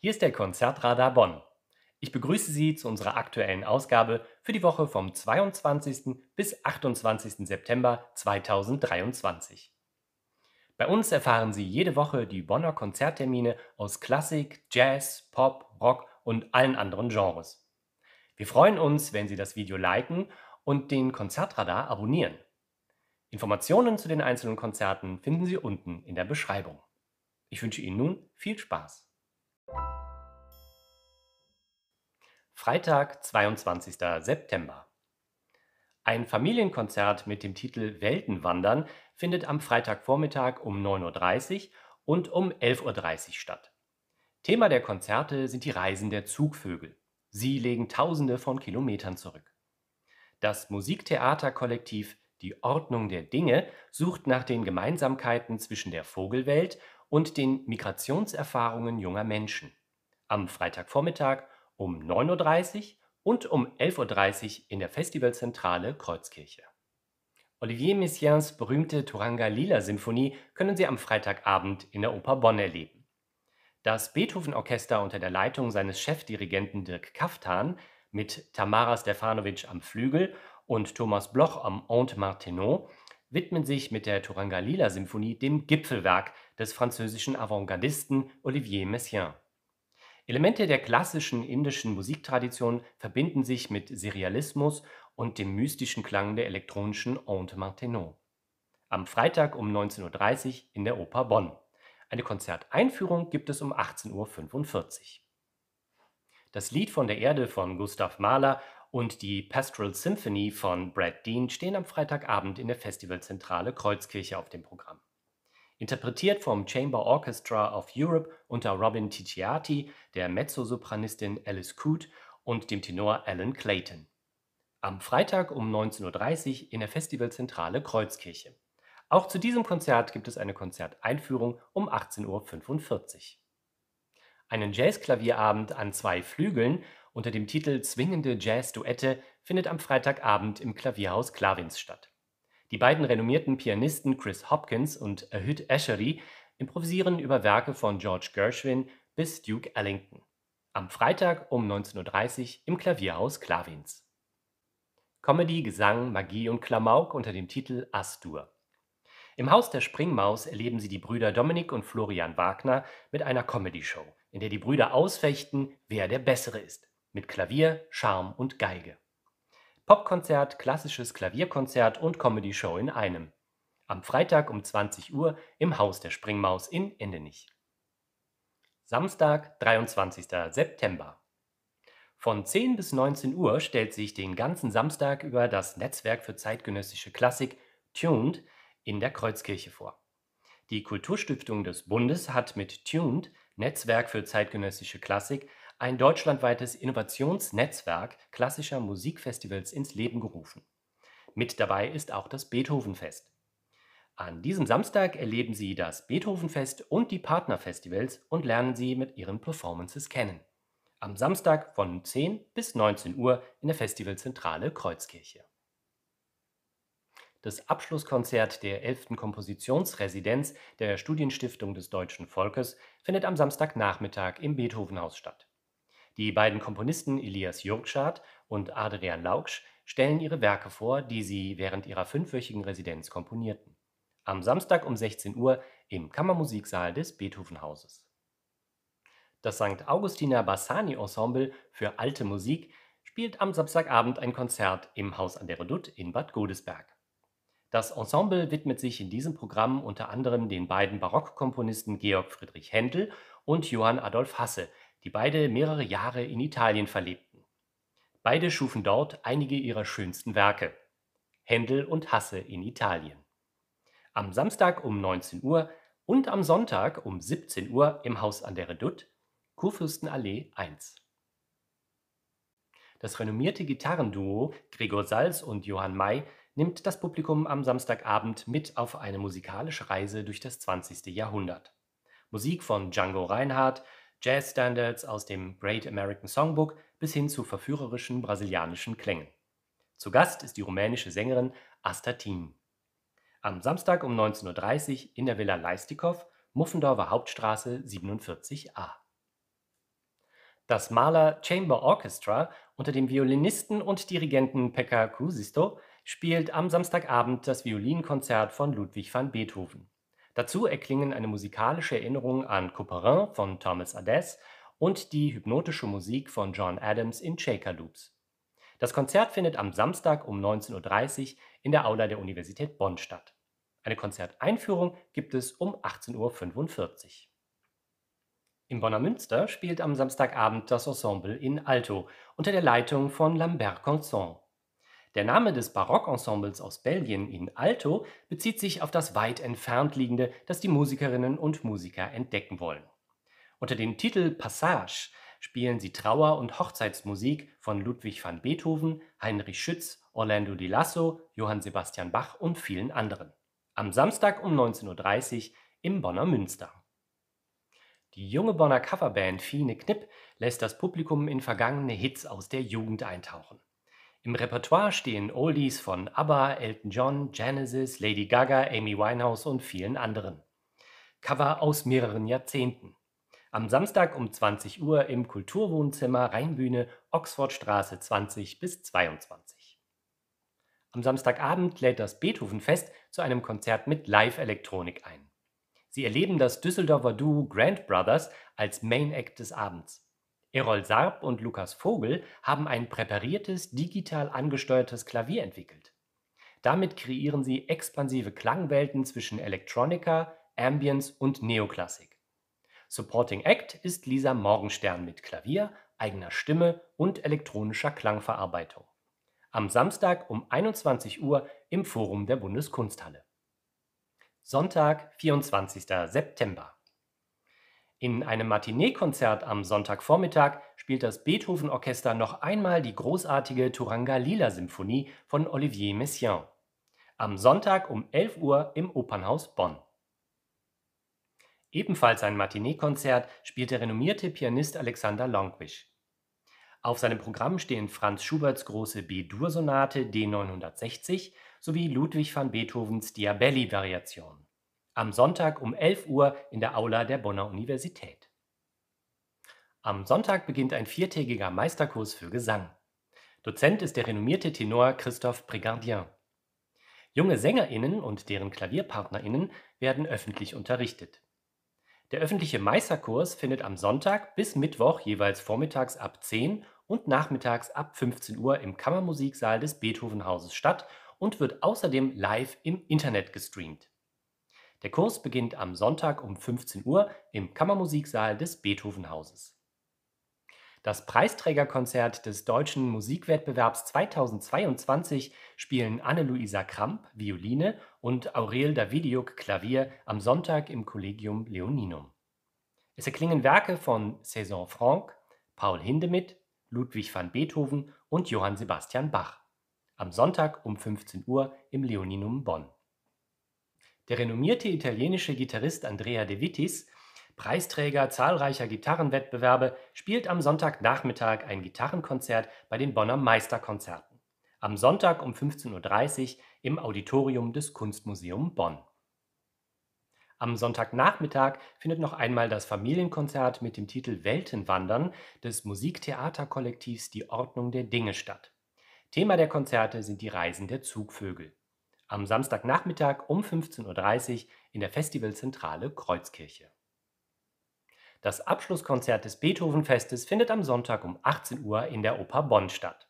Hier ist der Konzertradar Bonn. Ich begrüße Sie zu unserer aktuellen Ausgabe für die Woche vom 22. bis 28. September 2023. Bei uns erfahren Sie jede Woche die Bonner Konzerttermine aus Klassik, Jazz, Pop, Rock und allen anderen Genres. Wir freuen uns, wenn Sie das Video liken und den Konzertradar abonnieren. Informationen zu den einzelnen Konzerten finden Sie unten in der Beschreibung. Ich wünsche Ihnen nun viel Spaß. Freitag, 22. September. Ein Familienkonzert mit dem Titel Weltenwandern findet am Freitagvormittag um 9.30 Uhr und um 11.30 Uhr statt. Thema der Konzerte sind die Reisen der Zugvögel. Sie legen Tausende von Kilometern zurück. Das Musiktheaterkollektiv Die Ordnung der Dinge sucht nach den Gemeinsamkeiten zwischen der Vogelwelt und den Migrationserfahrungen junger Menschen am Freitagvormittag um 9.30 Uhr und um 11.30 Uhr in der Festivalzentrale Kreuzkirche. Olivier Messiaens berühmte Turanga Lila Symphonie können Sie am Freitagabend in der Oper Bonn erleben. Das Beethoven Orchester unter der Leitung seines Chefdirigenten Dirk Kaftan mit Tamara Stefanovic am Flügel und Thomas Bloch am Honte Martineau widmen sich mit der Turangalila-Symphonie dem Gipfelwerk des französischen Avantgardisten Olivier Messiaen. Elemente der klassischen indischen Musiktradition verbinden sich mit Serialismus und dem mystischen Klang der elektronischen Onde Maintenon. Am Freitag um 19.30 Uhr in der Oper Bonn. Eine Konzerteinführung gibt es um 18.45 Uhr. Das Lied von der Erde von Gustav Mahler und die Pastoral Symphony von Brad Dean stehen am Freitagabend in der Festivalzentrale Kreuzkirche auf dem Programm. Interpretiert vom Chamber Orchestra of Europe unter Robin Ticciati, der Mezzosopranistin Alice Coote und dem Tenor Alan Clayton. Am Freitag um 19.30 Uhr in der Festivalzentrale Kreuzkirche. Auch zu diesem Konzert gibt es eine Konzerteinführung um 18.45 Uhr. Einen Jazzklavierabend an zwei Flügeln unter dem Titel Zwingende Jazz-Duette findet am Freitagabend im Klavierhaus Klavins statt. Die beiden renommierten Pianisten Chris Hopkins und Ahud Eshery improvisieren über Werke von George Gershwin bis Duke Ellington. Am Freitag um 19.30 Uhr im Klavierhaus Klavins. Comedy, Gesang, Magie und Klamauk unter dem Titel Astur. Im Haus der Springmaus erleben sie die Brüder Dominik und Florian Wagner mit einer Comedy-Show, in der die Brüder ausfechten, wer der Bessere ist mit Klavier, Charme und Geige. Popkonzert, klassisches Klavierkonzert und Comedy-Show in einem. Am Freitag um 20 Uhr im Haus der Springmaus in Endenich. Samstag, 23. September. Von 10 bis 19 Uhr stellt sich den ganzen Samstag über das Netzwerk für zeitgenössische Klassik Tuned in der Kreuzkirche vor. Die Kulturstiftung des Bundes hat mit Tuned Netzwerk für zeitgenössische Klassik ein deutschlandweites Innovationsnetzwerk klassischer Musikfestivals ins Leben gerufen. Mit dabei ist auch das Beethovenfest. An diesem Samstag erleben Sie das Beethovenfest und die Partnerfestivals und lernen Sie mit ihren Performances kennen. Am Samstag von 10 bis 19 Uhr in der Festivalzentrale Kreuzkirche. Das Abschlusskonzert der 11. Kompositionsresidenz der Studienstiftung des Deutschen Volkes findet am Samstagnachmittag im Beethovenhaus statt. Die beiden Komponisten Elias Jürgschardt und Adrian Lauksch stellen ihre Werke vor, die sie während ihrer fünfwöchigen Residenz komponierten. Am Samstag um 16 Uhr im Kammermusiksaal des Beethovenhauses. Das St. Augustiner Bassani Ensemble für alte Musik spielt am Samstagabend ein Konzert im Haus an der Redoute in Bad Godesberg. Das Ensemble widmet sich in diesem Programm unter anderem den beiden Barockkomponisten Georg Friedrich Händel und Johann Adolf Hasse, die beide mehrere Jahre in Italien verlebten. Beide schufen dort einige ihrer schönsten Werke. Händel und Hasse in Italien. Am Samstag um 19 Uhr und am Sonntag um 17 Uhr im Haus an der Redoute, Kurfürstenallee 1. Das renommierte Gitarrenduo Gregor Salz und Johann May nimmt das Publikum am Samstagabend mit auf eine musikalische Reise durch das 20. Jahrhundert. Musik von Django Reinhardt, Jazz-Standards aus dem Great American Songbook bis hin zu verführerischen brasilianischen Klängen. Zu Gast ist die rumänische Sängerin Asta Tin. Am Samstag um 19.30 Uhr in der Villa Leistikow, Muffendorfer Hauptstraße 47a. Das Maler Chamber Orchestra unter dem Violinisten und Dirigenten Pekka Kuusisto spielt am Samstagabend das Violinkonzert von Ludwig van Beethoven. Dazu erklingen eine musikalische Erinnerung an Couperin von Thomas Adès und die hypnotische Musik von John Adams in Shaker Loops. Das Konzert findet am Samstag um 19.30 Uhr in der Aula der Universität Bonn statt. Eine Konzerteinführung gibt es um 18.45 Uhr. Im Bonner Münster spielt am Samstagabend das Ensemble in Alto unter der Leitung von Lambert Conson. Der Name des Barockensembles aus Belgien in Alto bezieht sich auf das weit entfernt liegende, das die Musikerinnen und Musiker entdecken wollen. Unter dem Titel Passage spielen sie Trauer- und Hochzeitsmusik von Ludwig van Beethoven, Heinrich Schütz, Orlando di Lasso, Johann Sebastian Bach und vielen anderen. Am Samstag um 19.30 Uhr im Bonner Münster. Die junge Bonner Coverband Fine Knipp lässt das Publikum in vergangene Hits aus der Jugend eintauchen im Repertoire stehen Oldies von ABBA, Elton John, Genesis, Lady Gaga, Amy Winehouse und vielen anderen. Cover aus mehreren Jahrzehnten. Am Samstag um 20 Uhr im Kulturwohnzimmer Rheinbühne, Oxfordstraße 20 bis 22. Am Samstagabend lädt das Beethovenfest zu einem Konzert mit Live-Elektronik ein. Sie erleben das Düsseldorfer Duo Grand Brothers als Main Act des Abends. Erol Sarp und Lukas Vogel haben ein präpariertes, digital angesteuertes Klavier entwickelt. Damit kreieren sie expansive Klangwelten zwischen Electronica, Ambience und Neoklassik. Supporting Act ist Lisa Morgenstern mit Klavier, eigener Stimme und elektronischer Klangverarbeitung. Am Samstag um 21 Uhr im Forum der Bundeskunsthalle. Sonntag, 24. September. In einem Matinee-Konzert am Sonntagvormittag spielt das Beethoven-Orchester noch einmal die großartige Turanga-Lila-Symphonie von Olivier Messiaen. Am Sonntag um 11 Uhr im Opernhaus Bonn. Ebenfalls ein Matinee-Konzert spielt der renommierte Pianist Alexander Longwisch. Auf seinem Programm stehen Franz Schuberts große B-Dur-Sonate D960 sowie Ludwig van Beethovens Diabelli-Variation am Sonntag um 11 Uhr in der Aula der Bonner Universität. Am Sonntag beginnt ein viertägiger Meisterkurs für Gesang. Dozent ist der renommierte Tenor Christophe Brigardien. Junge SängerInnen und deren KlavierpartnerInnen werden öffentlich unterrichtet. Der öffentliche Meisterkurs findet am Sonntag bis Mittwoch jeweils vormittags ab 10 und nachmittags ab 15 Uhr im Kammermusiksaal des Beethovenhauses statt und wird außerdem live im Internet gestreamt. Der Kurs beginnt am Sonntag um 15 Uhr im Kammermusiksaal des Beethovenhauses. Das Preisträgerkonzert des Deutschen Musikwettbewerbs 2022 spielen Anne-Luisa Kramp Violine und Aurel Davidiuk Klavier am Sonntag im Collegium Leoninum. Es erklingen Werke von Cézanne Franck, Paul Hindemith, Ludwig van Beethoven und Johann Sebastian Bach. Am Sonntag um 15 Uhr im Leoninum Bonn. Der renommierte italienische Gitarrist Andrea De Vitis, Preisträger zahlreicher Gitarrenwettbewerbe, spielt am Sonntagnachmittag ein Gitarrenkonzert bei den Bonner Meisterkonzerten. Am Sonntag um 15.30 Uhr im Auditorium des Kunstmuseum Bonn. Am Sonntagnachmittag findet noch einmal das Familienkonzert mit dem Titel Weltenwandern des Musiktheaterkollektivs Die Ordnung der Dinge statt. Thema der Konzerte sind die Reisen der Zugvögel am Samstagnachmittag um 15.30 Uhr in der Festivalzentrale Kreuzkirche. Das Abschlusskonzert des Beethovenfestes findet am Sonntag um 18 Uhr in der Oper Bonn statt.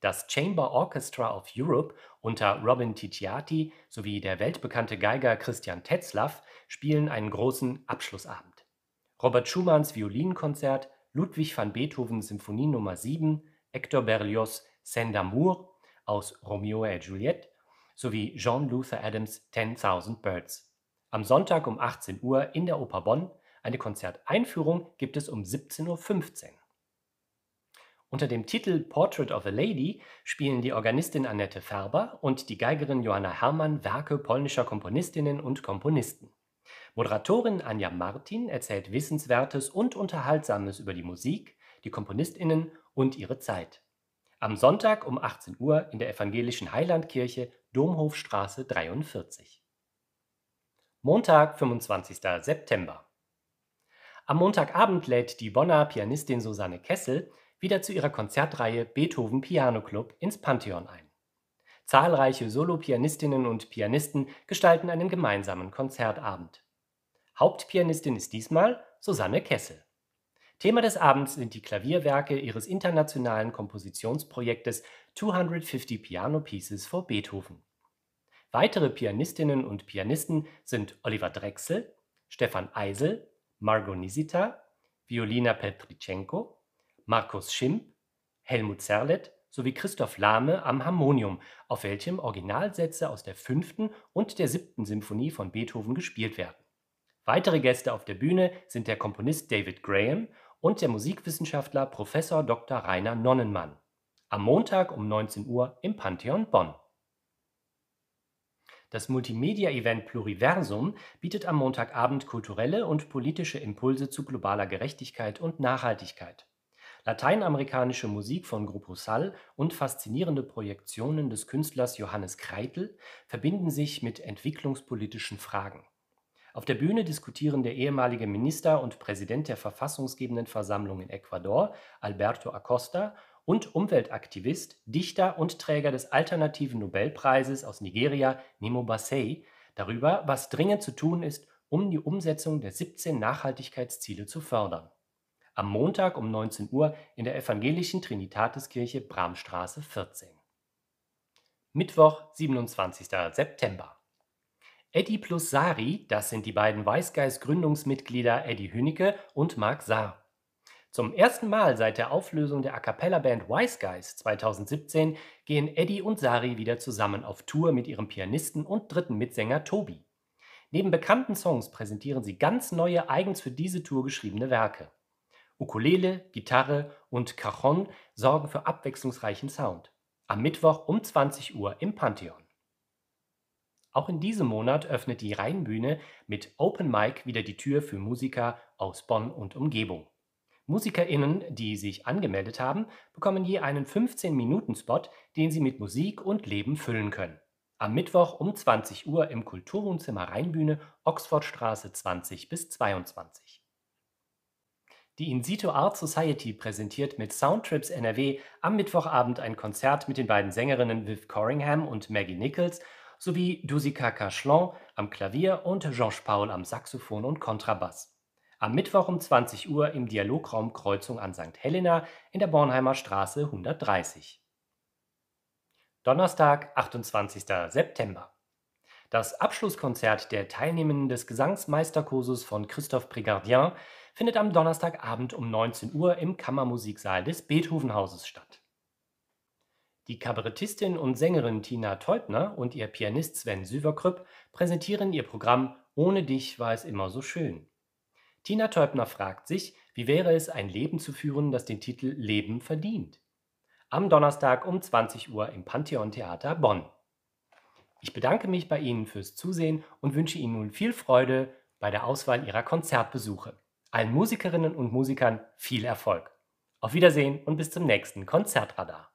Das Chamber Orchestra of Europe unter Robin Titiati sowie der weltbekannte Geiger Christian Tetzlaff spielen einen großen Abschlussabend. Robert Schumanns Violinkonzert, Ludwig van Beethovens Symphonie Nummer 7, Hector Berlioz Saint d'Amour aus Romeo et Juliette sowie John Luther Adams 10.000 Birds. Am Sonntag um 18 Uhr in der Oper Bonn. Eine Konzerteinführung gibt es um 17.15 Uhr. Unter dem Titel Portrait of a Lady spielen die Organistin Annette Färber und die Geigerin Johanna Herrmann Werke polnischer Komponistinnen und Komponisten. Moderatorin Anja Martin erzählt Wissenswertes und Unterhaltsames über die Musik, die Komponistinnen und ihre Zeit. Am Sonntag um 18 Uhr in der evangelischen Heilandkirche, Domhofstraße 43. Montag, 25. September. Am Montagabend lädt die Bonner Pianistin Susanne Kessel wieder zu ihrer Konzertreihe Beethoven Piano Club ins Pantheon ein. Zahlreiche Solopianistinnen und Pianisten gestalten einen gemeinsamen Konzertabend. Hauptpianistin ist diesmal Susanne Kessel. Thema des Abends sind die Klavierwerke ihres internationalen Kompositionsprojektes 250 Piano Pieces for Beethoven. Weitere Pianistinnen und Pianisten sind Oliver Drechsel, Stefan Eisel, Margot Nisita, Violina Petritschenko, Markus Schimp, Helmut Zerlett sowie Christoph Lahme am Harmonium, auf welchem Originalsätze aus der fünften und der siebten Symphonie von Beethoven gespielt werden. Weitere Gäste auf der Bühne sind der Komponist David Graham und der Musikwissenschaftler Prof. Dr. Rainer Nonnenmann. Am Montag um 19 Uhr im Pantheon Bonn. Das Multimedia-Event Pluriversum bietet am Montagabend kulturelle und politische Impulse zu globaler Gerechtigkeit und Nachhaltigkeit. Lateinamerikanische Musik von Grupo Sal und faszinierende Projektionen des Künstlers Johannes Kreitel verbinden sich mit entwicklungspolitischen Fragen. Auf der Bühne diskutieren der ehemalige Minister und Präsident der verfassungsgebenden Versammlung in Ecuador, Alberto Acosta, und Umweltaktivist, Dichter und Träger des alternativen Nobelpreises aus Nigeria, Nemo Bassey, darüber, was dringend zu tun ist, um die Umsetzung der 17 Nachhaltigkeitsziele zu fördern. Am Montag um 19 Uhr in der evangelischen Trinitatiskirche Bramstraße 14. Mittwoch, 27. September. Eddie plus Sari, das sind die beiden Weißgeist-Gründungsmitglieder Eddie Hünicke und Marc Saar. Zum ersten Mal seit der Auflösung der A Cappella-Band Weißgeist 2017 gehen Eddie und Sari wieder zusammen auf Tour mit ihrem Pianisten und dritten Mitsänger Tobi. Neben bekannten Songs präsentieren sie ganz neue, eigens für diese Tour geschriebene Werke. Ukulele, Gitarre und Cajon sorgen für abwechslungsreichen Sound. Am Mittwoch um 20 Uhr im Pantheon. Auch in diesem Monat öffnet die Rheinbühne mit Open Mic wieder die Tür für Musiker aus Bonn und Umgebung. MusikerInnen, die sich angemeldet haben, bekommen je einen 15-Minuten-Spot, den sie mit Musik und Leben füllen können. Am Mittwoch um 20 Uhr im Kulturwohnzimmer Rheinbühne, Oxfordstraße 20 bis 22. Die In Situ Art Society präsentiert mit Soundtrips NRW am Mittwochabend ein Konzert mit den beiden Sängerinnen Viv Corringham und Maggie Nichols sowie Dusika Cachelon am Klavier und Georges Paul am Saxophon und Kontrabass. Am Mittwoch um 20 Uhr im Dialograum Kreuzung an St. Helena in der Bornheimer Straße 130. Donnerstag, 28. September. Das Abschlusskonzert der Teilnehmenden des Gesangsmeisterkurses von Christophe Brigardien findet am Donnerstagabend um 19 Uhr im Kammermusiksaal des Beethovenhauses statt. Die Kabarettistin und Sängerin Tina Teubner und ihr Pianist Sven Süverkrüpp präsentieren ihr Programm Ohne dich war es immer so schön. Tina Teubner fragt sich, wie wäre es, ein Leben zu führen, das den Titel Leben verdient? Am Donnerstag um 20 Uhr im Pantheon Theater Bonn. Ich bedanke mich bei Ihnen fürs Zusehen und wünsche Ihnen nun viel Freude bei der Auswahl Ihrer Konzertbesuche. Allen Musikerinnen und Musikern viel Erfolg. Auf Wiedersehen und bis zum nächsten Konzertradar.